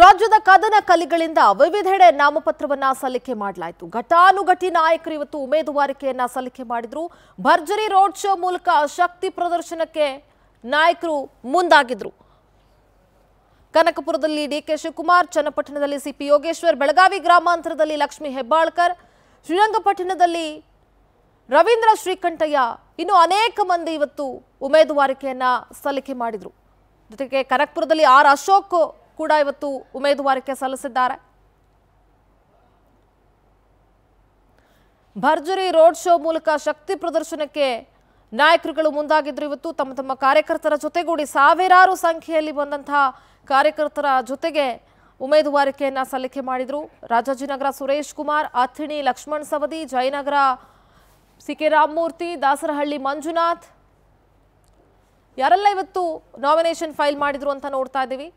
ರಾಜ್ಯದ ಕದನ ಕಲಿಗಳಿಂದ ವಿವಿಧೆಡೆ ನಾಮಪತ್ರವನ್ನ ಸಲ್ಲಿಕೆ ಮಾಡಲಾಯಿತು ಘಟಾನುಘಟಿ ನಾಯಕರು ಇವತ್ತು ಉಮೇದುವಾರಿಕೆಯನ್ನ ಸಲ್ಲಿಕೆ ಮಾಡಿದ್ರು ಭರ್ಜರಿ ರೋಡ್ ಶೋ ಮೂಲಕ ಶಕ್ತಿ ಪ್ರದರ್ಶನಕ್ಕೆ ನಾಯಕರು ಮುಂದಾಗಿದ್ರು ಕನಕಪುರದಲ್ಲಿ ಡಿಕೆ ಶಿವಕುಮಾರ್ ಚನ್ನಪಟ್ಟಣದಲ್ಲಿ ಸಿಪಿ ಯೋಗೇಶ್ವರ್ ಬೆಳಗಾವಿ ಗ್ರಾಮಾಂತರದಲ್ಲಿ ಲಕ್ಷ್ಮೀ ಹೆಬ್ಬಾಳ್ಕರ್ ಶ್ರೀರಂಗಪಟ್ಟಣದಲ್ಲಿ ರವೀಂದ್ರ ಶ್ರೀಕಂಠಯ್ಯ ಇನ್ನು ಅನೇಕ ಮಂದಿ ಇವತ್ತು ಉಮೇದುವಾರಿಕೆಯನ್ನ ಸಲ್ಲಿಕೆ ಮಾಡಿದ್ರು ಜೊತೆಗೆ ಕನಕಪುರದಲ್ಲಿ ಆರ್ ಅಶೋಕ್ ಕೂಡ ಇವತ್ತು ಉಮೇದುವಾರಿಕೆ ಸಲ್ಲಿಸಿದ್ದಾರೆ ಭರ್ಜರಿ ರೋಡ್ ಶೋ ಮೂಲಕ ಶಕ್ತಿ ಪ್ರದರ್ಶನಕ್ಕೆ ನಾಯಕರುಗಳು ಮುಂದಾಗಿದ್ರು ಇವತ್ತು ತಮ್ಮ ತಮ್ಮ ಕಾರ್ಯಕರ್ತರ ಜೊತೆಗೂಡಿ ಸಾವಿರಾರು ಸಂಖ್ಯೆಯಲ್ಲಿ ಬಂದಂತಹ ಕಾರ್ಯಕರ್ತರ ಜೊತೆಗೆ ಉಮೇದುವಾರಿಕೆಯನ್ನ ಸಲ್ಲಿಕೆ ಮಾಡಿದ್ರು ರಾಜಾಜಿನಗರ ಸುರೇಶ್ ಕುಮಾರ್ ಅಥಿಣಿ ಲಕ್ಷ್ಮಣ್ ಸವದಿ ಜಯನಗರ ಸಿ ಕೆ ರಾಮಮೂರ್ತಿ ದಾಸರಹಳ್ಳಿ ಮಂಜುನಾಥ್ ಯಾರೆಲ್ಲ ಇವತ್ತು ನಾಮಿನೇಷನ್ ಫೈಲ್ ಮಾಡಿದ್ರು ಅಂತ ನೋಡ್ತಾ ಇದ್ದೀವಿ